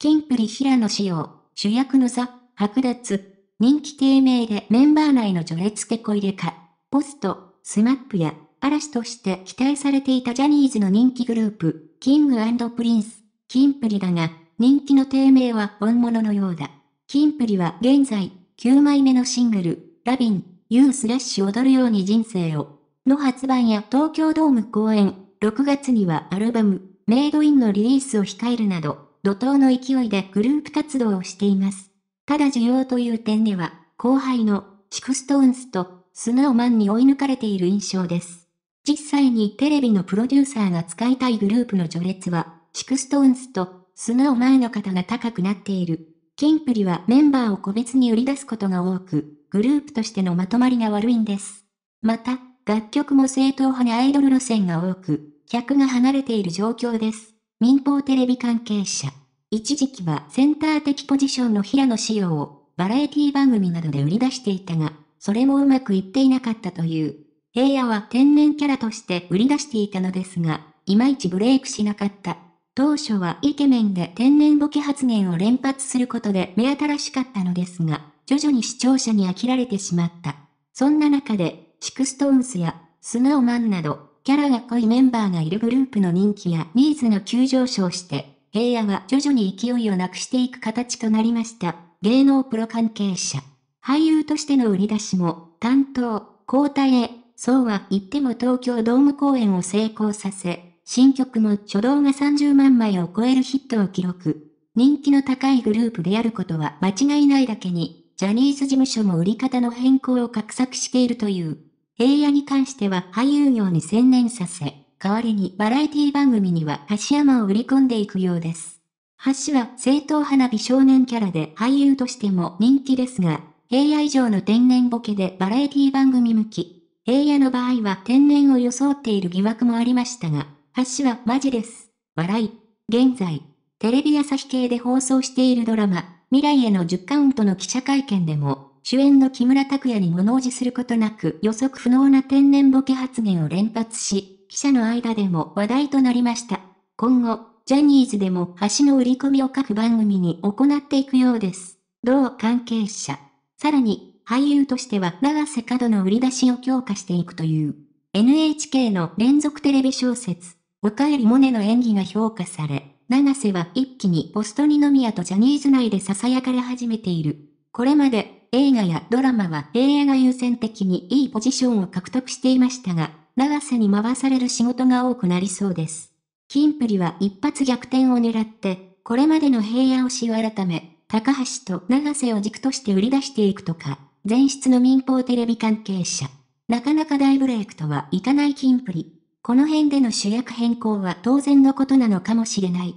キンプリ平野紫耀、主役の座、剥奪、人気低迷でメンバー内の序列けこ入れか、ポスト、スマップや、嵐として期待されていたジャニーズの人気グループ、キングプリンス、キンプリだが、人気の低迷は本物のようだ。キンプリは現在、9枚目のシングル、ラビン、ユースラッシュ踊るように人生を、の発売や東京ドーム公演、6月にはアルバム、メイドインのリリースを控えるなど、怒涛の勢いでグループ活動をしています。ただ需要という点では、後輩のシクストーンスとスノーマンに追い抜かれている印象です。実際にテレビのプロデューサーが使いたいグループの序列は、シクストーンスとスノーマンの方が高くなっている。キンプリはメンバーを個別に売り出すことが多く、グループとしてのまとまりが悪いんです。また、楽曲も正統派にアイドル路線が多く、客が離れている状況です。民放テレビ関係者。一時期はセンター的ポジションの平野仕様をバラエティ番組などで売り出していたが、それもうまくいっていなかったという。平野は天然キャラとして売り出していたのですが、いまいちブレイクしなかった。当初はイケメンで天然ボケ発言を連発することで目新しかったのですが、徐々に視聴者に飽きられてしまった。そんな中で、シクストーンスや、スノーマンなど、キャラが濃いメンバーがいるグループの人気やニーズが急上昇して、平野は徐々に勢いをなくしていく形となりました。芸能プロ関係者。俳優としての売り出しも、担当、交代へ、そうは言っても東京ドーム公演を成功させ、新曲も初動が30万枚を超えるヒットを記録。人気の高いグループであることは間違いないだけに、ジャニーズ事務所も売り方の変更を画策しているという。平野に関しては俳優業に専念させ、代わりにバラエティ番組には橋山を売り込んでいくようです。橋は正統花火少年キャラで俳優としても人気ですが、平野以上の天然ボケでバラエティ番組向き。平野の場合は天然を装っている疑惑もありましたが、橋はマジです。笑い。現在、テレビ朝日系で放送しているドラマ、未来への10カウントの記者会見でも、主演の木村拓哉に物おじすることなく予測不能な天然ボケ発言を連発し、記者の間でも話題となりました。今後、ジャニーズでも橋の売り込みを各番組に行っていくようです。同関係者。さらに、俳優としては長瀬角の売り出しを強化していくという。NHK の連続テレビ小説、おかえりモネの演技が評価され、長瀬は一気にポストニノミヤとジャニーズ内で囁かれ始めている。これまで映画やドラマは映画が優先的にいいポジションを獲得していましたが、長さに回される仕事が多くなりそうです。キンプリは一発逆転を狙って、これまでの平野をしを改め、高橋と長瀬を軸として売り出していくとか、前室の民放テレビ関係者。なかなか大ブレイクとはいかないキンプリ。この辺での主役変更は当然のことなのかもしれない。